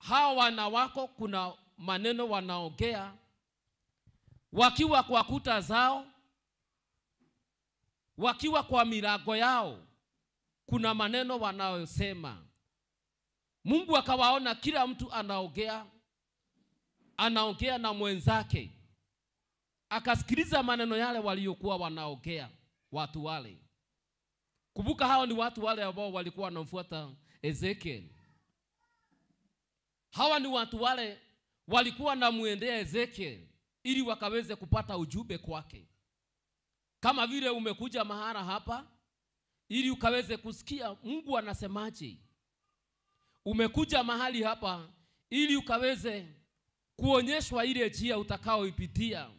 hawa wana wako kuna maneno wanaongea wakiwa kwa kuta zao, wakiwa kwa milango yao, kuna maneno wanayosema. Mungu akawaona kila mtu anaongea anaongea na mwenzake, akasikiliza maneno yale waliokuwa wanaongea watu wale. Kumbuka hao ni watu wale ambao walikuwa wanamfuata Ezekieli Hawa ni watu wale walikuwa namwendea Ezekiel ili wakaweze kupata ujumbe kwake, kama vile umekuja mahara hapa ili ukaweze kusikia Mungu anasemaje. Umekuja mahali hapa ili ukaweze kuonyeshwa ile njia utakaoipitia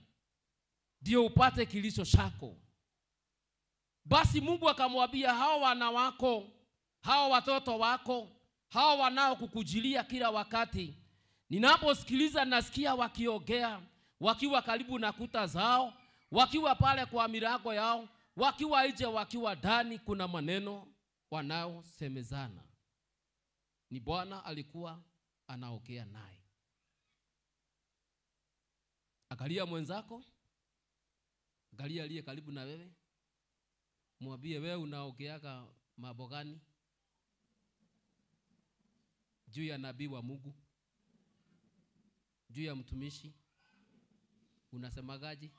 ndio upate kilicho chako. Basi Mungu akamwambia hao wana wako, hao watoto wako hawa wanaokukujilia kila wakati. Ninaposikiliza nasikia wakiongea wakiwa karibu na kuta zao, wakiwa pale kwa milango yao, wakiwa nje, wakiwa ndani, kuna maneno wanaosemezana. Ni Bwana alikuwa anaongea naye. akalia mwenzako, akalia aliye karibu na wewe, mwambie wewe unaongeaga mambo gani? juu ya nabii wa Mungu, juu ya mtumishi, unasemagaji?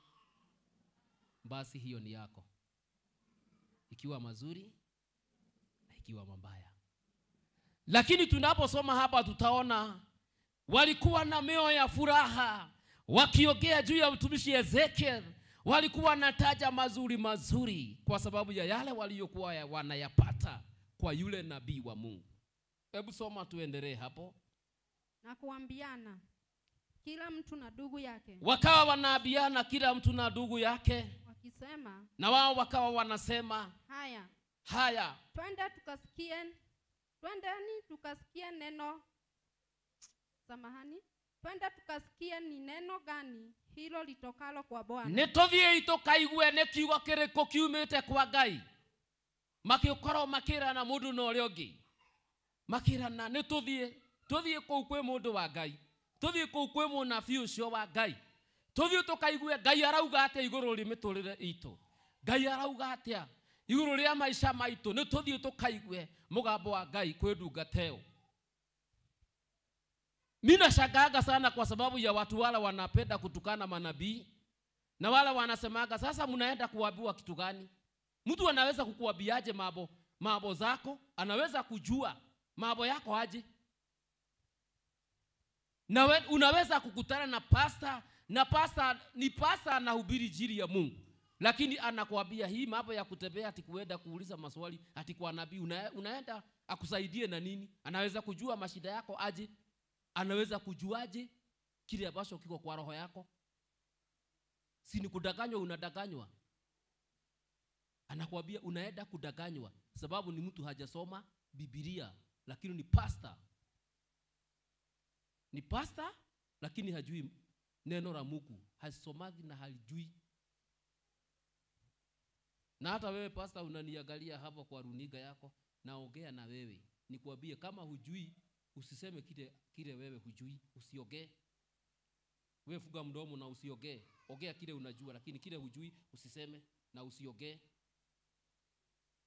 Basi hiyo ni yako, ikiwa mazuri na ikiwa mabaya. Lakini tunaposoma hapa, tutaona walikuwa na mioyo ya furaha wakiongea juu ya mtumishi Ezekiel. Walikuwa taja mazuri mazuri, kwa sababu ya yale waliyokuwa wanayapata kwa yule nabii wa Mungu. Hebu soma tuendelee hapo. Na kuambiana kila mtu na ndugu yake, wakawa wanaabiana kila mtu na ndugu yake wakisema, na wao wakawa wanasema haya haya, twende tukasikie, twendeni tukasikie neno, samahani, twende tukasikie ni neno gani hilo litokalo kwa Bwana, nituthiei tukaigue nä kiugo kä rä kwa Ngai magä korwo makä na å rä a makirana nä tå thiä tå thiä kå u kwä må ndå wa ngai tå thiä kå u kwä må nabi å cio wa ngai tå thiä tå kaigue ngai arauga atä a igå rå rä mä tå rä re itå ngai arauga atä a igå rå rä maica maitå nä tå thiä tå kaigue må gambo wa ngai kwä ndungateo ninashagaga sana kwa sababu ya watu wala wanapenda kutukana manabii na wala wanasemaga sasa mnaenda kuwabiwa kitu gani mtu anaweza kukuambiaje mambo mambo zako anaweza kujua mambo yako aje na we, unaweza kukutana na pasta na pasta ni pasta anahubiri jiri ya Mungu, lakini anakuambia hii mambo ya kutembea atikuenda kuuliza maswali ati kwa nabii una, unaenda akusaidie na nini? Anaweza kujua mashida yako aje? Anaweza kujuaje kile ambacho kiko kwa roho yako? Si ni kudanganywa, unadanganywa. Anakuambia unaenda kudanganywa, sababu ni mtu hajasoma Biblia lakini ni pasta, ni pasta lakini hajui neno la Mungu, hasomagi na halijui. Na hata wewe pasta unaniangalia hapa kwa runinga yako, naongea na wewe nikwambie, kama hujui usiseme kile kile wewe hujui, usiogee wewe. Fuga mdomo na usiogee, ongea kile unajua, lakini kile hujui usiseme na usiogee.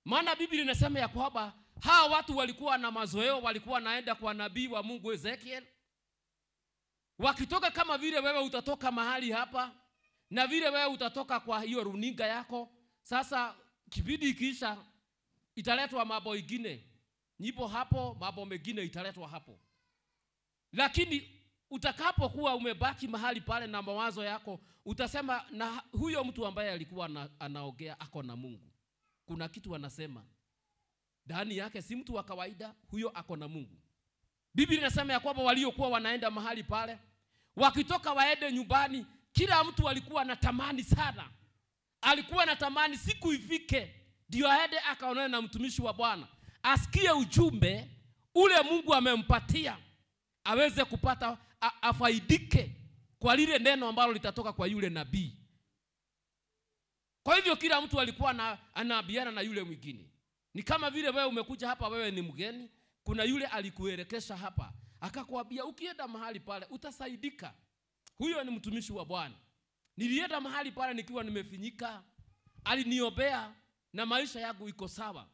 Maana Biblia inasema ya kwamba hawa watu walikuwa na mazoeo, walikuwa naenda kwa nabii wa Mungu Ezekiel, wakitoka kama vile wewe utatoka mahali hapa na vile wewe utatoka kwa hiyo runinga yako. Sasa kipindi ikiisha, italetwa mambo ingine, nipo hapo, mambo mengine italetwa hapo, lakini utakapokuwa umebaki mahali pale na mawazo yako, utasema na huyo mtu ambaye alikuwa anaogea ako na Mungu kuna kitu wanasema ndani yake, si mtu wa kawaida huyo, ako na Mungu. Biblia inasema ya kwamba waliokuwa wanaenda mahali pale, wakitoka waende nyumbani, kila mtu alikuwa anatamani sana, alikuwa anatamani siku ifike ndio aende akaonane na mtumishi wa Bwana, asikie ujumbe ule Mungu amempatia, aweze kupata afaidike kwa lile neno ambalo litatoka kwa yule nabii. Kwa hivyo kila mtu alikuwa na, anaabiana na yule mwingine. Ni kama vile wewe umekuja hapa, wewe ni mgeni, kuna yule alikuelekesha hapa akakwambia ukienda mahali pale utasaidika. Huyo ni mtumishi wa Bwana. Nilienda mahali pale nikiwa nimefinyika, aliniombea na maisha yangu iko sawa.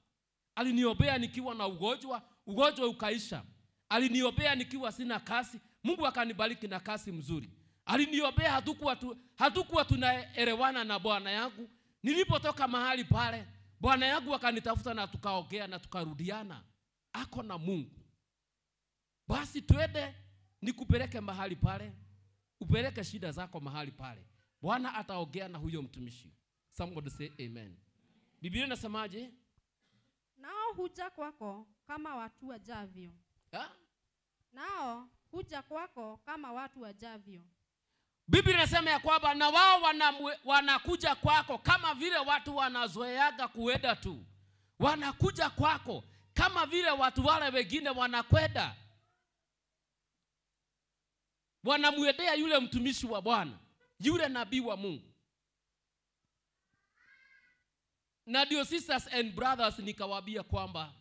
Aliniombea nikiwa na ugonjwa, ugonjwa ukaisha. Aliniombea nikiwa sina kasi, Mungu akanibariki na kasi mzuri. Aliniombea hatukuwa tu, hatukuwa tunaelewana na bwana yangu, Nilipotoka mahali pale, bwana yangu akanitafuta na tukaogea na tukarudiana, ako na Mungu, basi twende nikupeleke mahali pale, upeleke shida zako mahali pale, Bwana ataogea na huyo mtumishi. Somebody say amen. Biblia inasemaje? Nao huja kwako kama watu wajavyo. Ha? Nao huja kwako kama watu wajavyo. Biblia inasema ya kwamba na wao wanakuja kwako kama vile watu wanazoeaga kuenda tu, wanakuja kwako kama vile watu wale wengine wanakwenda, wanamwendea yule mtumishi wa Bwana, yule nabii wa Mungu. Na ndio sisters and brothers, nikawaambia kwamba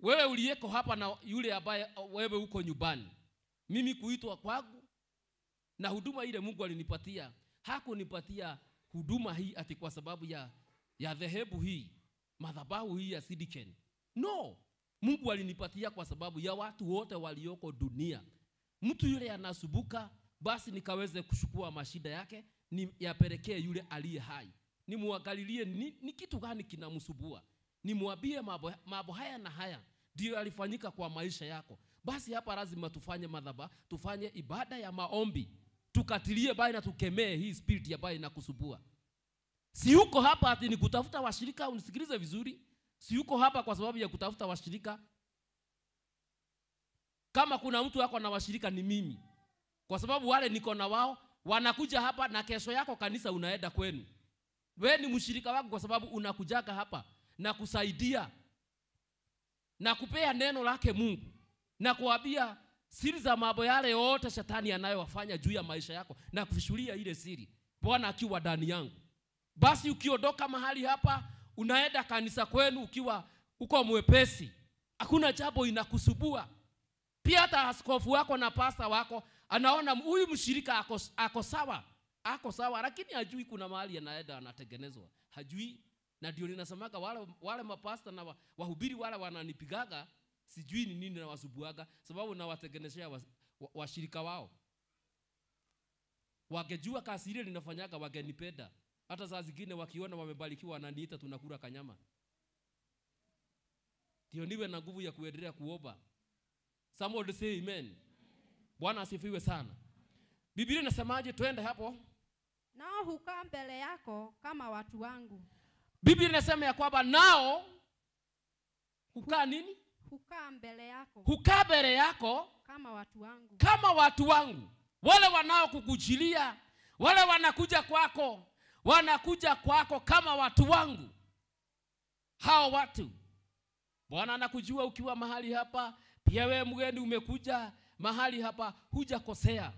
wewe uliyeko hapa na yule ambaye wewe uko nyumbani, mimi kuitwa kwangu na huduma ile Mungu alinipatia hakunipatia huduma hii ati kwa sababu ya ya dhehebu hii madhabahu hii ya Sidiken. No, Mungu alinipatia kwa sababu ya watu wote walioko dunia. Mtu yule anasubuka, basi nikaweze kuchukua mashida yake ni yapelekee yule aliye hai, nimwangalilie ni, ni kitu gani kinamsubua, nimwambie mambo, mambo haya na haya ndio yalifanyika kwa maisha yako. Basi hapa lazima tufanye madhaba, tufanye ibada ya maombi tukatilie bali na tukemee hii spirit ya bali na kusubua. Si uko hapa ati ni kutafuta washirika, unisikilize vizuri. Si uko hapa kwa sababu ya kutafuta washirika. Kama kuna mtu wako na washirika ni mimi, kwa sababu wale niko na wao wanakuja hapa, na kesho yako kanisa unaenda kwenu. We ni mshirika wangu kwa sababu unakujaga hapa na kusaidia na kupea neno lake Mungu na kuambia Siri za mambo yale yote shetani anayowafanya juu ya maisha yako na kufishulia ile siri, Bwana akiwa ndani yangu. Basi ukiondoka mahali hapa, unaenda kanisa kwenu ukiwa uko mwepesi, hakuna jambo inakusubua. Pia hata askofu wako na pasta wako anaona huyu mshirika ako, ako sawa ako sawa, lakini hajui kuna mahali anaenda anatengenezwa, hajui. Na ndio ninasemaga wale, wale mapasta na wahubiri wale wananipigaga sijui ni nini nawasubuaga sababu nawatengenezea washirika wa, wa wao wangejua kasi ile ninafanyaga wagenipenda hata saa zingine wakiona wamebarikiwa wananiita tunakula kanyama ndio niwe na nguvu ya kuendelea kuomba somebody say amen bwana asifiwe sana biblia inasemaje twende hapo nao hukaa mbele yako kama watu wangu biblia inasema ya kwamba nao hukaa nini hukaa mbele yako, hukaa mbele yako kama watu wangu, kama watu wangu, wale wanaokukujilia, wale wanakuja kwako, wanakuja kwako kama watu wangu. Hao watu Bwana anakujua ukiwa mahali hapa, pia wewe mgeni umekuja mahali hapa, hujakosea.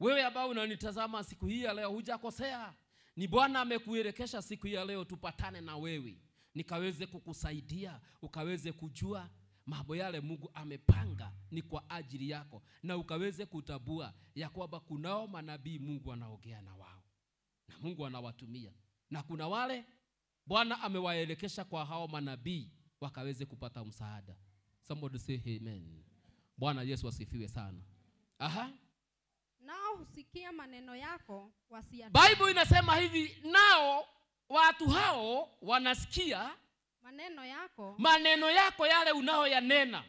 Wewe ambao unanitazama siku hii ya leo, hujakosea. Ni Bwana amekuelekesha siku hii ya leo tupatane na wewe nikaweze kukusaidia ukaweze kujua mambo yale Mungu amepanga ni kwa ajili yako, na ukaweze kutabua ya kwamba kunao manabii Mungu anaongea na wao na Mungu anawatumia, na kuna wale Bwana amewaelekesha kwa hao manabii wakaweze kupata msaada. Somebody say amen. Bwana Yesu asifiwe sana. Aha. Nao husikia maneno yako wasiyatii. Bible inasema hivi, nao watu hao wanasikia maneno yako, maneno yako yale unayoyanena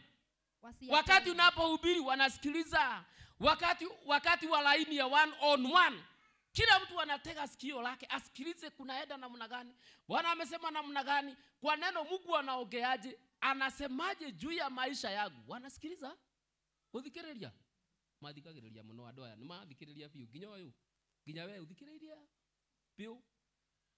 wakati unapohubiri, wanasikiliza wakati, wakati wa laini ya one on one kila mtu anatega sikio lake asikilize kunaenda namna gani, Bwana amesema namna gani, kwa neno Mungu anaogeaje anasemaje juu ya maisha yangu. Wanasikiliza uthikiriria mathikagiriria muno andu aya ni mathikiriria biu nginya uyu nginya we uthikiriria biu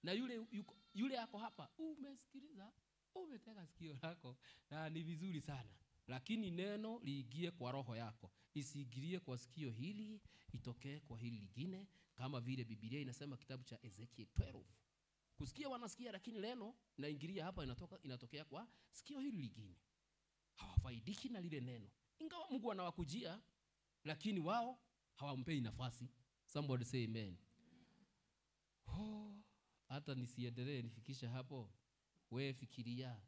na yule yuko, yule ako hapa, umesikiliza, umetega sikio lako, na ni vizuri sana lakini neno liingie kwa roho yako, isiingilie kwa sikio hili itokee kwa hili lingine, kama vile Biblia inasema kitabu cha Ezekiel 12 kusikia wanasikia, lakini neno naingilia hapa, inatoka inatokea kwa sikio hili lingine. Hawafaidiki na lile neno, ingawa Mungu anawakujia, lakini wao hawampei nafasi. Somebody say amen. Oh hata nisiendelee nifikishe hapo. We fikiria,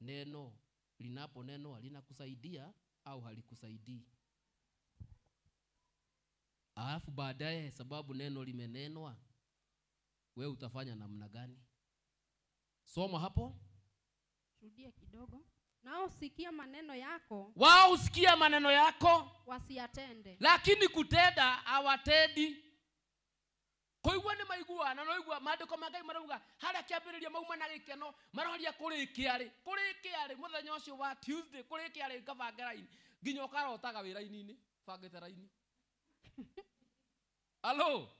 neno linapo neno linakusaidia au halikusaidii? Alafu baadaye, sababu neno limenenwa, we utafanya namna gani? Soma hapo, rudia kidogo. Nao sikia maneno yako, wao usikia maneno yako wasiyatende, lakini kutenda hawatendi kuigua nä maigua na noigua mandäko ma ngai marauga harä a kä ambä rä ria mauma na gä keno maroria kå rä kä arä kå rä kä arä må thenya å cio wa tuesday kå rä kä arä ngabange raini nginya å karotaga wä raini-inä bangä te raini alo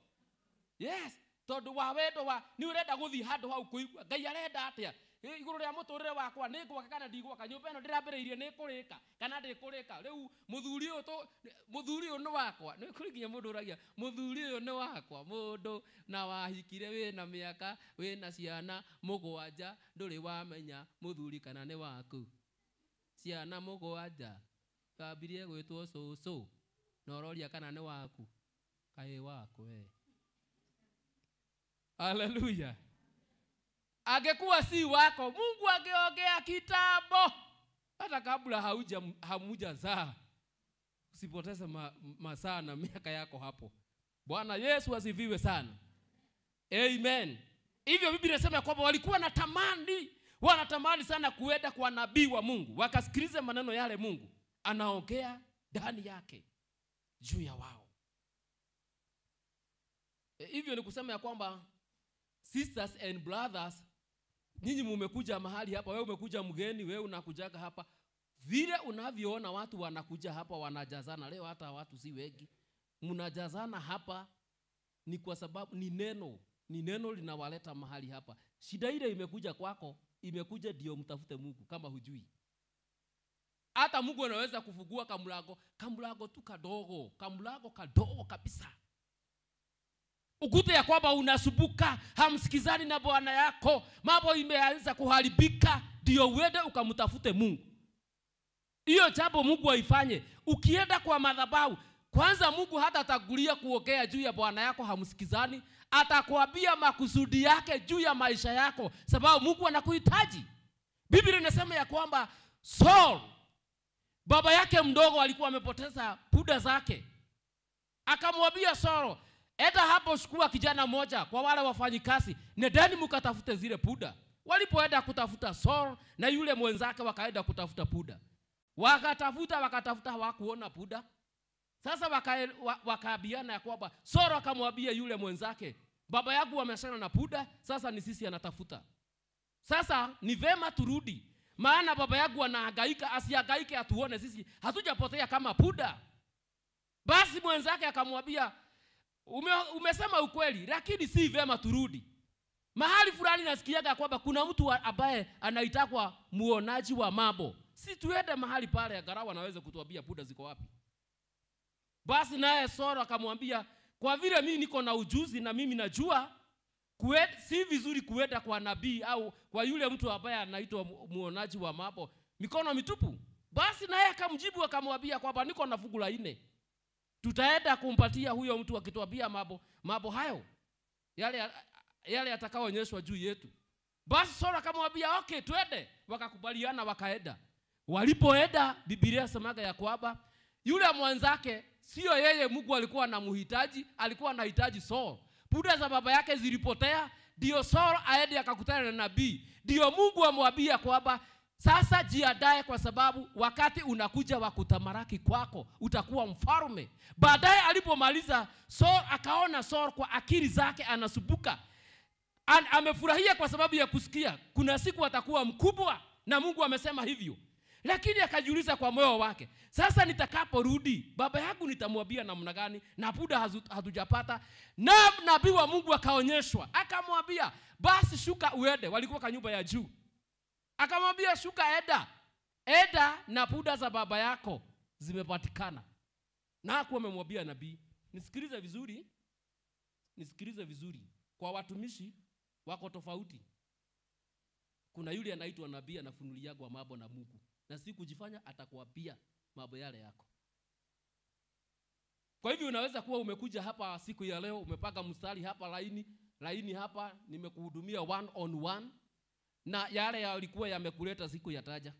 yes tondå wa wendo wa nä å renda gå thiä handå hau kå igua ngai arenda atä a igå rå rä a må tå rä re wakwa nä ngwaka kana ndigwaka nyå mba ä no ndä rambä rä irie nä kå rä ka kana ndä kå rä ka rä u må thuri å yå nä wakwa nä kå rä må ndå å ragia må thuri å yå nä wakwa må ndå na wahikire wä na mä aka wä na ciana må gwanja ndå rä wamenya må thuri kana nä waku ciana må gwanja wambirie gwä two cåcå na å roria kana nä waku kaä wakwe angekuwa si wako, Mungu angeongea kitambo, hata kabla hauja hamujazaa. Usipoteze ma, masaa na miaka yako hapo. Bwana Yesu asiviwe sana, amen. Hivyo Biblia inasema ya kwamba walikuwa na tamani, wanatamani sana kuenda kwa nabii wa Mungu, wakasikiliza maneno yale Mungu anaongea ndani yake juu ya wao. E, hivyo ni kusema ya kwamba sisters and brothers nyinyi mumekuja mahali hapa, wewe umekuja mgeni, wewe unakujaga hapa vile unavyoona watu wanakuja hapa wanajazana. Leo hata watu si wengi, mnajazana hapa, ni kwa sababu ni neno, ni neno linawaleta mahali hapa. Shida ile imekuja kwako, imekuja ndio mtafute Mungu kama hujui hata Mungu anaweza kufugua kamlango kamlango tu kadogo kamlango kadogo kabisa ukute ya kwamba unasubuka, hamsikizani na bwana yako, mambo imeanza kuharibika, ndio uende ukamtafute Mungu. Hiyo jambo Mungu aifanye. Ukienda kwa madhabahu, kwanza Mungu hata atagulia kuokea juu ya bwana yako, hamsikizani, atakuambia makusudi yake juu ya maisha yako, sababu Mungu anakuhitaji. Biblia inasema ya kwamba Saul baba yake mdogo alikuwa amepoteza puda zake, akamwambia Saul, Eta hapo shukua kijana moja kwa wale wafanyikazi, nedeni mkatafute zile puda. Walipoenda kutafuta Saul na yule mwenzake wakaenda kutafuta puda, wakatafuta wakatafuta, hawakuona puda. Sasa waka, wakaabiana ya kwamba Saul akamwambia yule mwenzake, baba yangu wameshana na puda, sasa ni sisi anatafuta. Sasa ni vema turudi, maana baba yangu anahangaika, asihangaike atuone sisi hatujapotea kama puda. Basi mwenzake akamwambia ume, umesema ukweli, lakini si vyema turudi mahali fulani. Nasikiaga kwamba kuna mtu ambaye anaitakwa muonaji wa mambo, si tuende mahali pale angalau anaweza kutuambia buda ziko wapi? Basi naye soro akamwambia, kwa vile mimi niko na ujuzi na mimi najua kwe, si vizuri kuenda kwa nabii au kwa yule mtu ambaye anaitwa muonaji wa mambo mikono mitupu. Basi naye akamjibu akamwambia kwamba niko na fugu la nne tutaenda kumpatia huyo mtu akituambia mambo mambo hayo yale yale atakaoonyeshwa juu yetu. Basi Sauli akamwambia okay, twende. Wakakubaliana wakaenda. Walipoenda, Biblia semaga ya kwamba yule mwanzake sio yeye, Mungu alikuwa anamhitaji, alikuwa anahitaji Saul. Punda za baba yake zilipotea, ndio Saul aende akakutana na nabii, ndio Mungu amwambia kwamba sasa jiadae, kwa sababu wakati unakuja wa kutamaraki kwako, utakuwa mfalme. Baadaye alipomaliza Saul, akaona Saul kwa akili zake anasubuka, An, amefurahia kwa sababu ya kusikia kuna siku atakuwa mkubwa na Mungu amesema hivyo, lakini akajiuliza kwa moyo wake, sasa nitakaporudi baba yangu nitamwambia namna gani? Na buda hatujapata na nabii wa Mungu akaonyeshwa, akamwambia basi shuka uende, walikuwa kwa nyumba ya juu Akamwambia, shuka Eda. Eda na puda za baba yako zimepatikana. Na hakuwa amemwambia nabii. Nisikilize vizuri, nisikilize vizuri. Kwa watumishi wako tofauti. Kuna yule anaitwa nabii anafunuliagwa mambo na Mungu, na si kujifanya, atakuambia mambo yale yako. Kwa hivyo unaweza kuwa umekuja hapa siku ya leo, umepaka mstari hapa, laini laini hapa, nimekuhudumia one on one na yale yalikuwa yamekuleta siku yataja.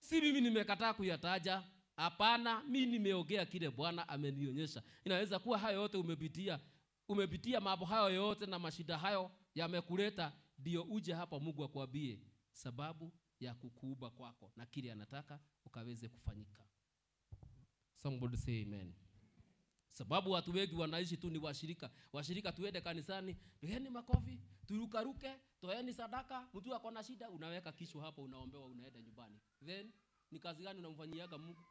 Si mimi nimekataa kuyataja, hapana, mi nimeongea kile Bwana amenionyesha. Inaweza kuwa hayo yote umepitia, umepitia mambo hayo yote na mashida hayo yamekuleta, ndio uje hapa Mungu akwambie sababu ya kukuuba kwako na kile anataka ukaweze kufanyika. Somebody say amen sababu watu wengi wanaishi tu ni washirika washirika tuende kanisani pigeni makofi turukaruke toeni sadaka mtu ako na shida unaweka kichwa hapo unaombewa unaenda nyumbani then ni kazi gani unamfanyiaga mungu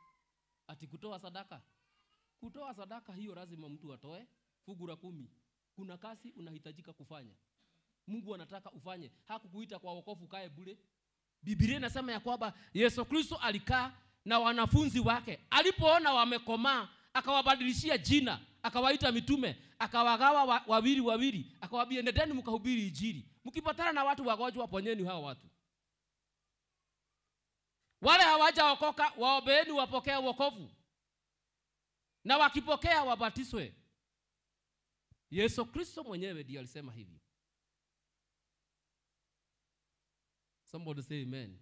ati kutoa sadaka kutoa sadaka hiyo lazima mtu atoe fungu kumi kuna kazi unahitajika kufanya mungu anataka ufanye hakukuita kwa wokovu kae bure bibilia inasema ya kwamba yesu kristo alikaa na wanafunzi wake alipoona wamekomaa akawabadilishia jina akawaita mitume akawagawa wawili wawili akawaambia nendeni mkahubiri injili mkipatana na watu wagonjwa ponyeni hao watu wale hawajaokoka waombeeni wapokee wokovu na wakipokea wabatiswe yesu kristo mwenyewe ndiye alisema hivyo somebody say amen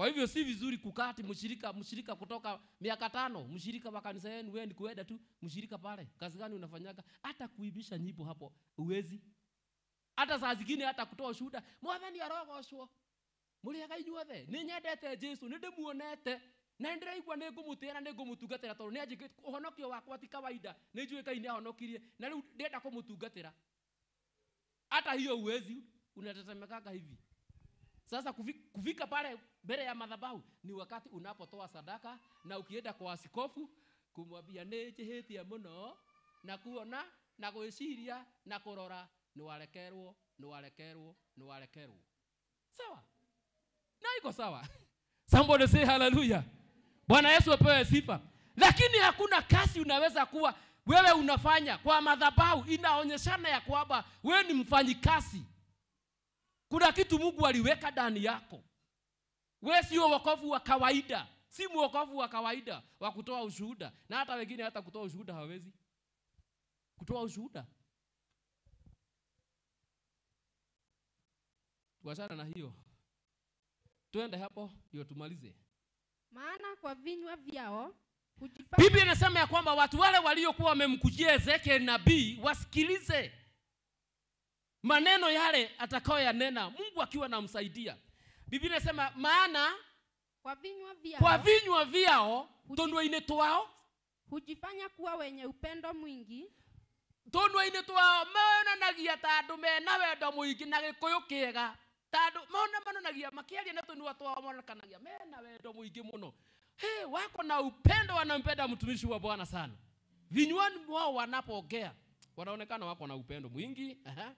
kwa hivyo si vizuri kukati mshirika mshirika kutoka miaka tano, mshirika wa kanisa yenu wewe ni kuenda tu mshirika pale. Kazi gani unafanyaga? Hata kuibisha nyipo hapo uwezi. Hata saa zingine hata kutoa shuhuda. Mwathani arogocwo. Mũrĩaga inyuothe. Nĩnyendete Jesũ, nĩndĩmuonete na ndĩraigua nĩ ngũmũtĩa na nĩ ngũmũtungatĩra tondũ nĩ anjĩkĩte ũhonokio wakwa ti kawaida nĩ njũĩ kai nĩ ahonokirie na rĩu ndĩrenda kũmũtungatĩra ata hiyo uwezi unatetemekanga hivi sasa kufika pale mbele ya madhabahu ni wakati unapotoa sadaka na ukienda kwa askofu kumwambia nĩnjĩhĩtie mũno na kuona na gwĩciria na kũrora nĩwarekerwo nĩwarekerwo nĩwarekerwo sawa na iko sawa somebody say haleluya bwana yesu apewe sifa lakini hakuna kasi unaweza kuwa wewe unafanya kwa madhabahu inaonyeshana ya kwamba wewe ni mfanyi kuna kitu Mungu aliweka ndani yako. we sio wokovu wa kawaida, si mwokovu wa kawaida wa kutoa ushuhuda, na hata wengine hata kutoa ushuhuda hawawezi kutoa ushuhuda. Tuachana na hiyo, twende hapo ndio tumalize. Maana kwa vinywa vyao Biblia inasema ya kwamba watu wale waliokuwa wamemkujia Ezekiel nabii wasikilize maneno yale atakayoyanena Mungu akiwa anamsaidia. Biblia inasema maana kwa vinywa vyao, kwa vinywa vyao tondwa-inĩ twao hujifanya kuwa wenye upendo mwingi tondwa-inĩ twao monanagia ta andũ mena wendo mwingi na gĩkũyũ kĩega ta andũ mona monanagia makĩaria na tũnua twao monekanagia mena wendo mwingi mũno hey, wako na upendo, wanampenda mtumishi wa Bwana sana. Vinywani mwao wanapoongea wanaonekana wako na upendo mwingi. Aha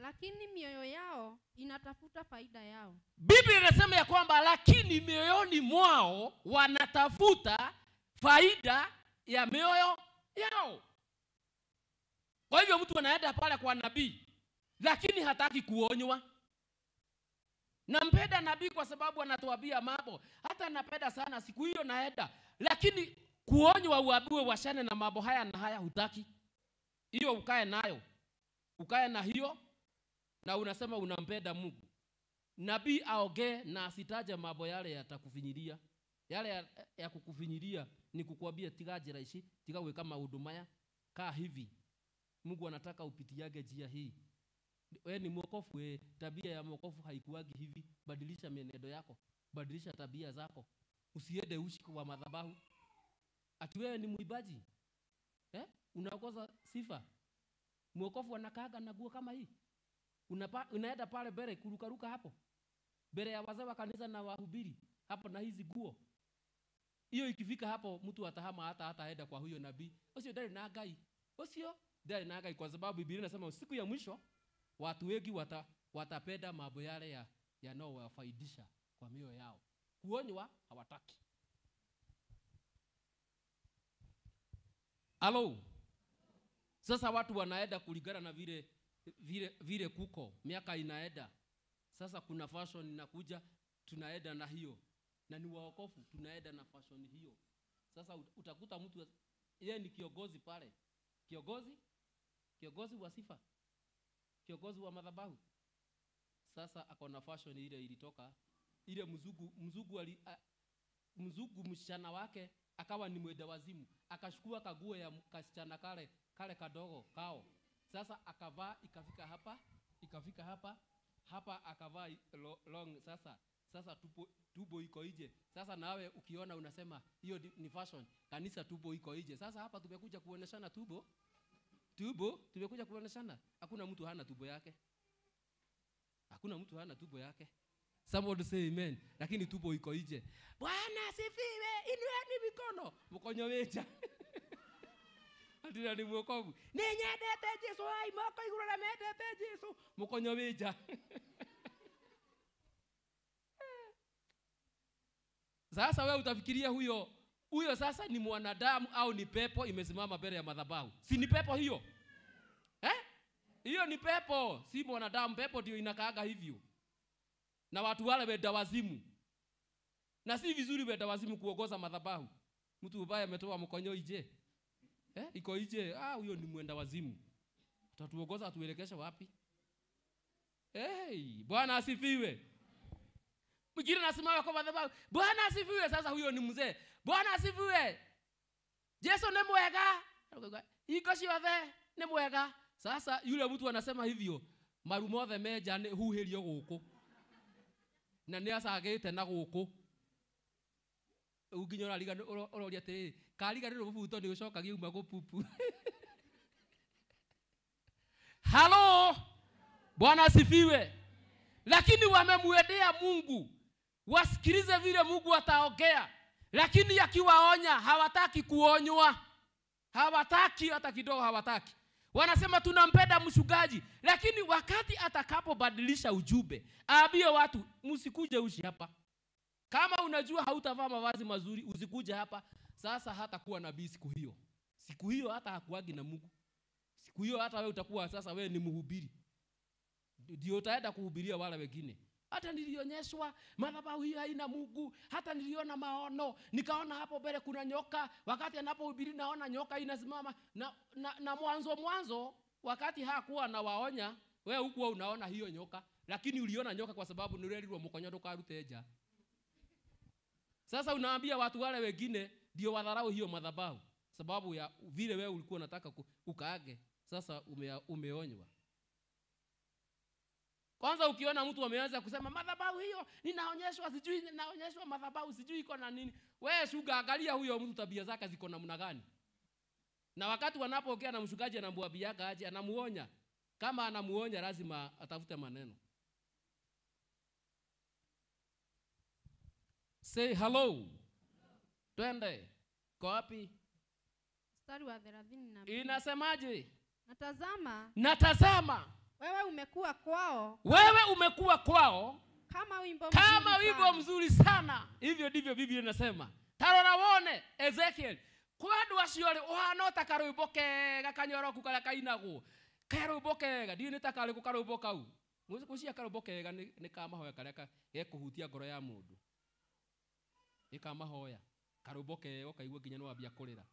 lakini mioyo yao inatafuta faida yao. Biblia inasema ya kwamba lakini mioyoni mwao wanatafuta faida ya mioyo yao. Kwa hivyo mtu anaenda pale kwa nabii, lakini hataki kuonywa. Nampenda nabii kwa sababu anatuambia mambo, hata napenda sana siku hiyo naenda, lakini kuonywa, uambiwe washane na mambo haya na haya, hutaki hiyo, ukae nayo, ukae na hiyo na unasema unampenda Mungu, nabii aongee na asitaje mambo yale yatakufinyiria. Yale ya, ya kukufinyiria ni kukuambia tiga njĩra ici, tiga gwĩka maũndũ maya, kaa hivi. Mungu anataka upitiage njia hii. We ni mwokofu we, tabia ya mwokofu haikuagi hivi. Badilisha mienendo yako, badilisha tabia zako, usiende uchi kwa madhabahu ati wewe ni mwibaji eh? Unakosa sifa. Mwokofu anakaaga na guo kama hii. Unapa, unaenda pale mbele kurukaruka hapo mbele ya wazee wa kanisa na wahubiri hapo na hizi guo. Hiyo ikifika hapo mtu atahama hata hata aenda kwa huyo nabii. Usio dali na gai Usio dali na gai kwa sababu Biblia inasema siku ya mwisho watu wengi wata, watapenda mambo yale ya yanayowafaidisha kwa mioyo yao. Kuonywa hawataki. Halo. Sasa watu wanaenda kulingana na vile vile, vile kuko miaka inaenda sasa kuna fashion inakuja tunaenda na hiyo na ni waokofu tunaenda na fashion hiyo sasa utakuta mtu yeye ni kiongozi pale kiongozi kiongozi wa sifa kiongozi wa madhabahu sasa ako na fashion ile ilitoka ile mzugu mzugu ali, a, mzugu mshana wake akawa ni mwenda wazimu akashukua kaguo ya kasichana kale kale kadogo kao sasa akavaa ikafika hapa, ikafika hapa, hapa akavaa long. Sasa sasa tupo tubo iko ije. Sasa nawe ukiona unasema hiyo ni fashion. Kanisa tubo iko ije. Sasa hapa tumekuja kuoneshana tubo, tubo tumekuja kuoneshana. Hakuna mtu hana tubo yake, hakuna mtu hana tubo yake. Somebody say amen. Lakini tubo iko ije. Bwana sifiwe inueni mikono mkonyo mkonyoweja ndirä ni muoka å gu nä nyendete jesu ai moko igå rå rä a jesu må konyo sasa we utafikiria huyo huyo sasa ni mwanadamu au ni pepo imesimama mbele ya madhabahu si ni pepo hiyo eh? hiyo ni pepo si mwanadamu pepo ndio inakaaga hivyo na watu wale wenda wazimu na si vizuri wenda wazimu kuongoza madhabahu mtu ubaya ametoa mkonyo ije Eh, iko ije? Ah, huyo ni mwenda wazimu. Utatuongoza atuelekesha wapi? Hey, Bwana asifiwe. Mwingine anasimama kwa madhabahu. Bwana asifiwe. Sasa huyo ni mzee. Bwana asifiwe. jesu ni mwega. Iko ciothe ni mwega. Sasa yule mtu anasema hivyo, marumothe mothe meja ni huhirio guku. Na ni acagite na guku. Uginyora riga uroria atiriri kali kali ndio buto ndio coka giuma pupu halo bwana asifiwe lakini wamemwendea mungu wasikilize vile mungu ataongea lakini akiwaonya hawataki kuonywa hawataki hata kidogo hawataki wanasema tunampenda mshugaji lakini wakati atakapobadilisha ujumbe aambie watu msikuje ushi hapa kama unajua hautavaa mavazi mazuri usikuje hapa sasa hata hatakuwa nabii siku hiyo. Siku hiyo hata hakuagi na Mungu. Siku hiyo hata wewe utakuwa sasa wewe ni mhubiri. Ndio utaenda kuhubiria wala wengine. Hata nilionyeshwa madhabahu hiyo haina Mungu, hata niliona maono, nikaona hapo mbele kuna nyoka. Wakati anapohubiri naona nyoka inasimama na, na, na mwanzo mwanzo wakati hakuwa na waonya, wewe hukuwa unaona hiyo nyoka, lakini uliona nyoka kwa sababu nirerirwo mukonyo ndukarute nja. Sasa unaambia watu wale wengine ndio wadharau hiyo madhabahu sababu ya vile wewe ulikuwa unataka ukaage, sasa ume, umeonywa. Kwanza ukiona mtu ameanza kusema madhabahu hiyo ninaonyeshwa, sijui ninaonyeshwa madhabahu, sijui iko na nini, wewe shuga, angalia huyo mtu tabia zake ziko namna gani. Na wakati wanapoongea na mshugaji, anamwambiaga aje, anamuonya. Kama anamuonya, lazima atafute maneno. Say hello. Twende kwa wapi? Mstari wa 32. Inasemaje? Natazama. Natazama. Wewe umekuwa kwao. Wewe umekuwa kwao kama wimbo mzuri, kama wimbo mzuri sana. Hivyo ndivyo Biblia inasema. Tarora wone Ezekiel kwa andu acio ri uhana ta karwimbo kega kanyoroku karia kainagwo karwimbo kega ndirĩ nĩ ta karĩ kå karwimbo kau gũcia karwimbo kega nĩ kamahoya karĩa gekũhutia ngoro ya mũndũ nĩ kamahoya karumbo keo kaigua nginya niwambia kulira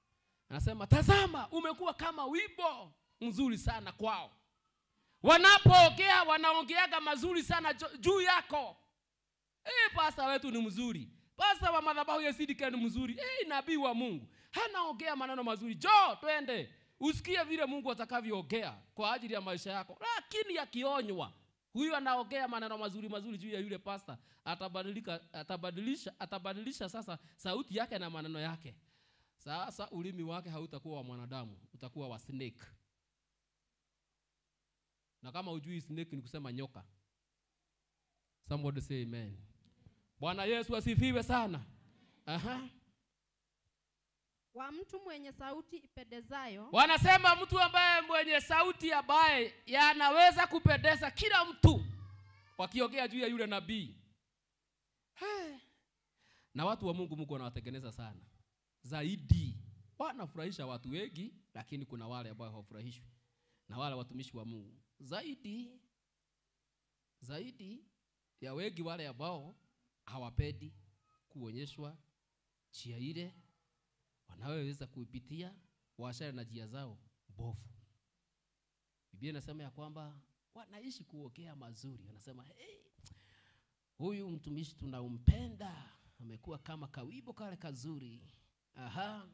anasema tazama umekuwa kama wimbo mzuri sana kwao wanapoongea wanaongeaga mazuri sana juu yako hey, eh, pasa wetu ni mzuri pasa wa madhabahu ya sidika ni mzuri hey, eh, nabii wa mungu hanaongea maneno mazuri jo twende usikie vile mungu atakavyoongea kwa ajili ya maisha yako lakini yakionywa huyu anaongea maneno mazuri mazuri juu ya yule pasta atabadilika atabadilisha atabadilisha sasa sauti yake na maneno yake sasa ulimi wake hautakuwa wa mwanadamu utakuwa wa snake na kama ujui snake ni kusema nyoka somebody say amen bwana yesu asifiwe sana Aha wa mtu mwenye sauti ipendezayo. Wanasema mtu ambaye mwenye sauti ambaye yanaweza kupendeza kila mtu, wakiongea juu ya yule nabii Na watu wa Mungu, Mungu anawatengeneza sana zaidi, wanafurahisha watu wengi, lakini kuna wale ambao hawafurahishwi na wale watumishi wa Mungu zaidi zaidi ya wengi wale ambao hawapendi kuonyeshwa chia ile wanaweweza kuipitia washare na njia zao mbovu. Biblia inasema ya kwamba wanaishi kuokea mazuri, wanasema hey, huyu mtumishi tunampenda, amekuwa kama kawibo kale kazuri. Aha,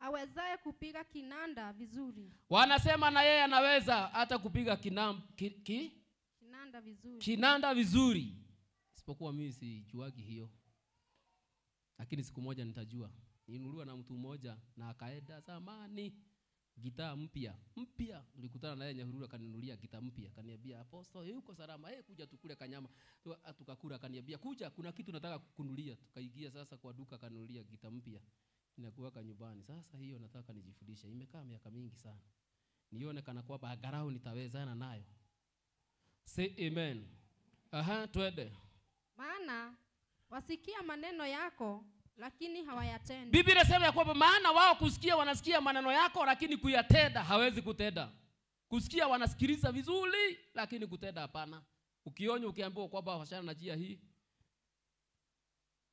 awezaye kupiga kinanda vizuri, wanasema na yeye anaweza hata kupiga kinam, ki, ki? kinanda vizuri, kinanda vizuri, isipokuwa mimi sijuagi hiyo, lakini siku moja nitajua. Nilinunuliwa na mtu mmoja na akaenda zamani gitaa mpya mpya. Nilikutana naye Nyahururu akaninunulia gita mpya, akaniambia Apostle, yuko salama eh, kuja tukule kanyama. Ah, tukakula, akaniambia kuja, kuna kitu nataka kukunulia. Tukaingia sasa kwa duka, akanunulia gita mpya inakuwaka nyumbani. Sasa hiyo nataka nijifundishe, imekaa miaka mingi sana, nione kana kwa bagarao nitawezana nayo. Say amen. Aha, twende. Maana wasikia maneno yako lakini hawayatendi. Biblia inasema ya kwamba maana wao kusikia wanasikia maneno yako, lakini kuyatenda hawezi kutenda. Kusikia wanasikiliza vizuri, lakini kutenda hapana. Ukionywa ukiambiwa kwamba washana na njia hii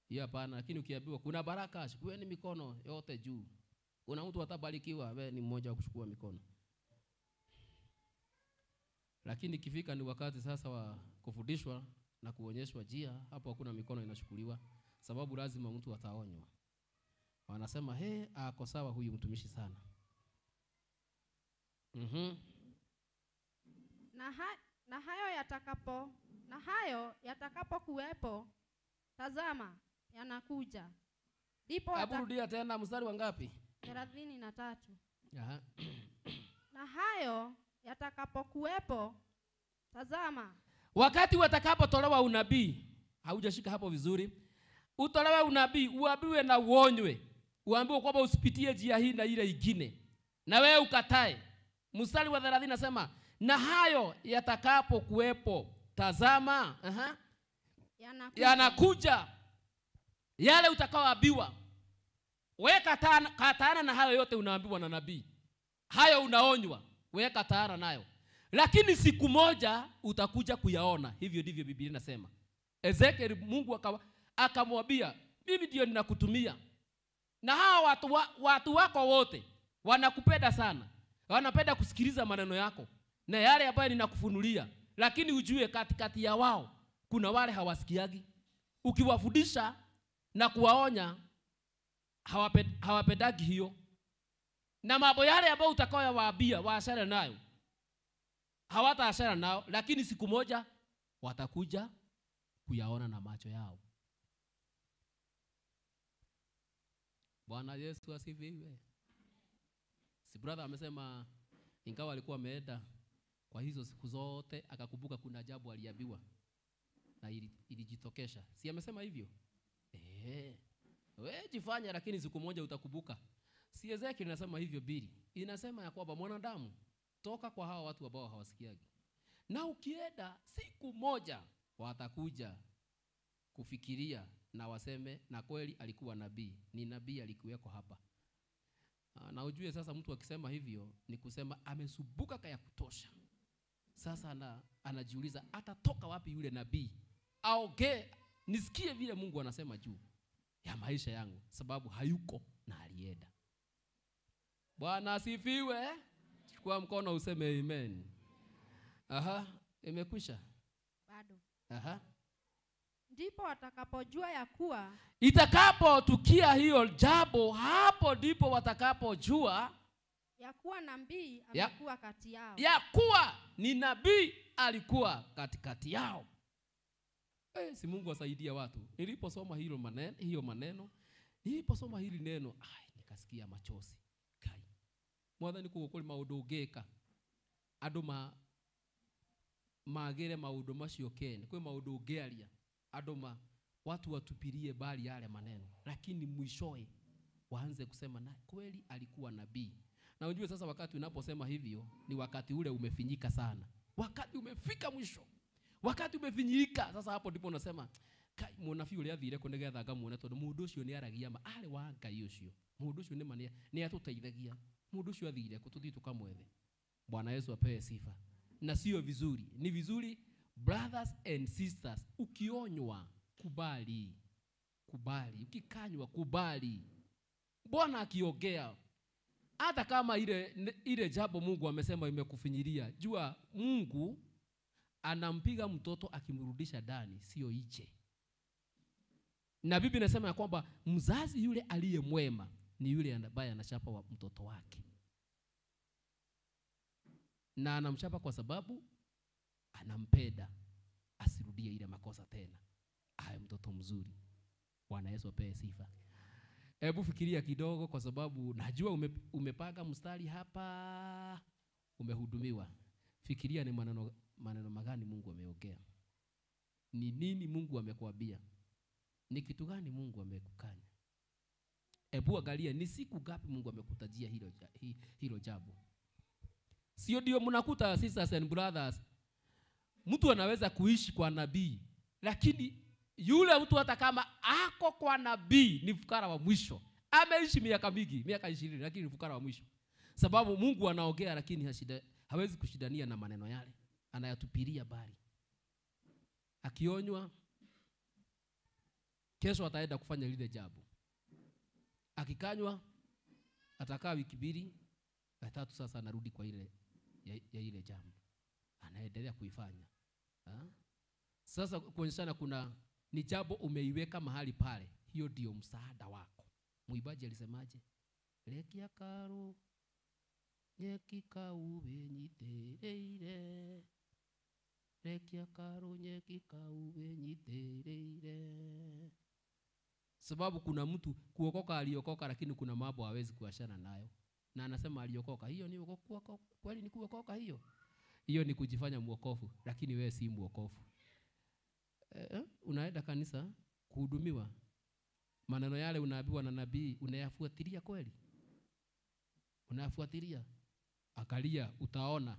hii hapana, lakini ukiambiwa kuna baraka, shikueni mikono yote juu, kuna mtu atabarikiwa, we ni mmoja wa kuchukua mikono. Lakini kifika ni wakati sasa wa kufundishwa na kuonyeshwa njia, hapo hakuna mikono inachukuliwa sababu lazima mtu ataonywa. Wanasema he, ako sawa huyu mtumishi sana. mm-hmm. na, ha na hayo yatakapo na hayo yatakapo kuwepo, tazama yanakuja, ndipo aburudia tena. Mstari wa ngapi? 33. na Aha. na hayo yatakapokuwepo, tazama, wakati watakapotolewa unabii. Haujashika hapo vizuri utolewe unabii, uambiwe na uonywe, uambiwe kwamba usipitie njia hii na ile ingine, na wewe ukatae. Mstari wa 30 nasema na hayo yatakapo kuwepo, tazama, aha, yanakuja, yanakuja yale utakaoambiwa. Wewe katana, katana na hayo yote unaambiwa na nabii, hayo unaonywa, wewe katana nayo, lakini siku moja utakuja kuyaona. Hivyo ndivyo Biblia inasema. Ezekiel Mungu akawa akamwambia, mimi ndio ninakutumia na hawa watu, wa, watu wako wote wanakupenda sana, wanapenda kusikiliza maneno yako na yale ambayo ninakufunulia, lakini ujue katikati ya wao kuna wale hawasikiagi. Ukiwafundisha na kuwaonya hawaped, hawapendagi hiyo, na mambo yale ambayo utakayowaambia waashara nayo, hawataashara nao, lakini siku moja watakuja kuyaona na macho yao. Bwana Yesu asifiwe. Si brother amesema ingawa alikuwa ameenda kwa hizo siku zote akakumbuka kuna jambo aliambiwa na ilijitokesha. Si amesema hivyo? Eh. Wewe jifanya lakini siku moja utakumbuka. Si Ezekiel inasema hivyo bili. Inasema ya kwamba mwanadamu toka kwa hawa watu ambao hawasikiagi. Na ukienda siku moja watakuja kufikiria na waseme na kweli alikuwa nabii, ni nabii alikuweko hapa. Ah, na ujue sasa, mtu akisema hivyo ni kusema amesubuka kaya kutosha. Sasa ana, anajiuliza atatoka wapi yule nabii aoge, nisikie vile Mungu anasema juu ya maisha yangu, sababu hayuko na alienda. Bwana asifiwe. Eh? Chukua mkono useme amen. Aha, imekwisha bado? Aha ndipo watakapojua ya kuwa itakapotukia hiyo jabo hapo ndipo watakapojua ya kuwa nabii amekuwa ya, kati yao, ya kuwa ni nabii alikuwa katikati yao. E, si Mungu asaidia watu. Niliposoma hilo maneno, hiyo maneno niliposoma hili neno ai, nikasikia machozi kai mwathani kugukuri maundu ngeka andu ma magire maundu macio kene kwi maundu ngiaria Adoma watu watupilie bali yale maneno, lakini mwishoe waanze kusema na kweli alikuwa nabii. Na unajua sasa, wakati unaposema hivyo ni wakati ule umefinyika sana, wakati umefika mwisho, wakati umefinyika sasa. Hapo ndipo unasema kai munabii ule athire ku nigetha ngamuone tondu mundu ucio ni aragia ma ari wa ngai ucio mundu ucio ni ni atuteithagia mundu ucio athire ku tuthii tukamwethe. Bwana Yesu apewe sifa. Na sio vizuri, ni vizuri brothers and sisters, ukionywa kubali, kubali. Ukikanywa kubali. Bwana akiongea hata kama ile, ile jambo Mungu amesema imekufinyilia, jua Mungu anampiga mtoto akimrudisha ndani, sio nje. Na Biblia inasema ya kwamba mzazi yule aliye mwema ni yule ambaye anachapa wa mtoto wake, na anamchapa kwa sababu anampenda, asirudie ile makosa tena. Awe mtoto mzuri. Bwana Yesu apewe sifa. Hebu fikiria kidogo, kwa sababu najua ume, umepaga mstari hapa, umehudumiwa. Fikiria ni maneno, maneno magani Mungu ameongea, ni nini Mungu amekuambia, ni kitu gani Mungu amekukanya. Hebu angalia ni siku gapi Mungu amekutajia hilo, hilo jambo, sio ndio? Mnakuta sisters and brothers mtu anaweza kuishi kwa nabii, lakini yule mtu hata kama ako kwa nabii ni fukara wa mwisho. Ameishi miaka mingi, miaka ishirini, lakini ni fukara wa mwisho, sababu Mungu anaongea, lakini hashida, hawezi kushindania na maneno yale, anayatupilia bali. Akionywa kesho ataenda kufanya lile jambo, akikanywa atakaa wiki mbili na tatu, sasa anarudi kwa ile ya, ya ile jambo anaendelea kuifanya Ha? Sasa kuonyeshana kuna ni jambo umeiweka mahali pale, hiyo ndio msaada wako. Mwimbaji alisemaje? lekia karo nyekikaubenyitereire lekia karo nyekikaubenyitereire sababu kuna mtu kuokoka aliokoka, lakini kuna mambo hawezi kuachana nayo, na anasema aliokoka. Hiyo ni kuokoka kweli, ni kuokoka hiyo hiyo ni kujifanya mwokofu, lakini wewe si mwokofu. Eh, unaenda kanisa kuhudumiwa, maneno yale unaambiwa na nabii unayafuatilia kweli? Unayafuatilia? Akalia, utaona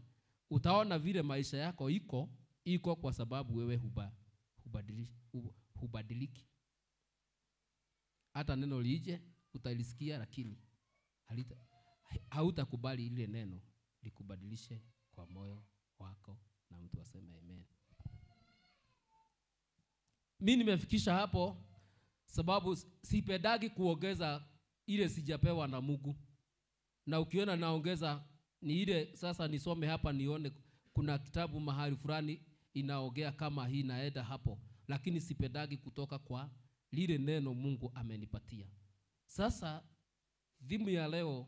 utaona vile maisha yako iko iko kwa sababu wewe huba, hubadiliki, hubadiliki. Hata neno lije utalisikia, lakini hautakubali ile neno likubadilishe kwa moyo wako, na mtu aseme amen. Mi nimefikisha hapo sababu sipendagi kuongeza ile sijapewa na Mungu, na ukiona naongeza ni ile sasa. Nisome hapa nione, kuna kitabu mahali fulani inaongea kama hii, naenda hapo, lakini sipendagi kutoka kwa lile neno Mungu amenipatia. Sasa dhimu ya leo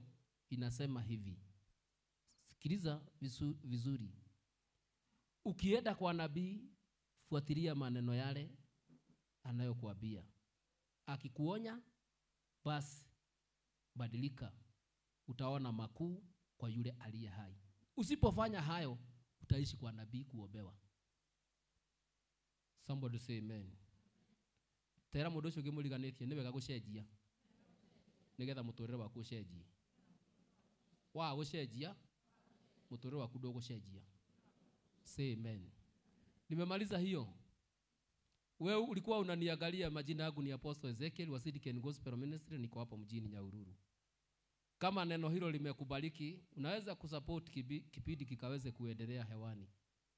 inasema hivi, sikiliza vizuri. Ukienda kwa nabii, fuatilia maneno yale anayokuambia. Akikuonya basi badilika, utaona makuu kwa yule aliye hai. Usipofanya hayo, utaishi kwa nabii kuombewa. Somebody say amen. Tera mundu ucio ngimuriganitie ni wega gucenjia nigetha muturire waku ucenjie. Wa gucenjia muturire waku ndugucenjia. Say amen. Nimemaliza hiyo. we ulikuwa unaniangalia, majina yangu ni Apostle Ezekiel wa Sidken Gospel Ministry, niko hapo mjini Nyahururu. Kama neno hilo limekubaliki, unaweza kusupport kipindi kikaweze kuendelea hewani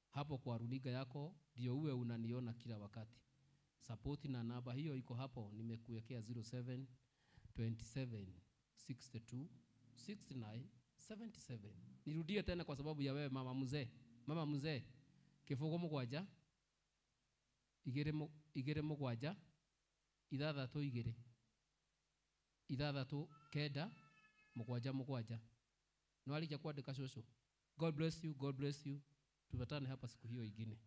hapo kwa runiga yako, ndio uwe unaniona kila wakati. Support na namba hiyo iko hapo, nimekuwekea 07 27 62 69 77. Nirudie tena kwa sababu ya wewe mama mzee mama mzee kibugu mugwanja igiri mugwanja ithathatu igiri ithathatu kenda mugwanja mugwanja na alikia kuandika cucu god bless you god bless you tuvatane hapa siku hiyo ingine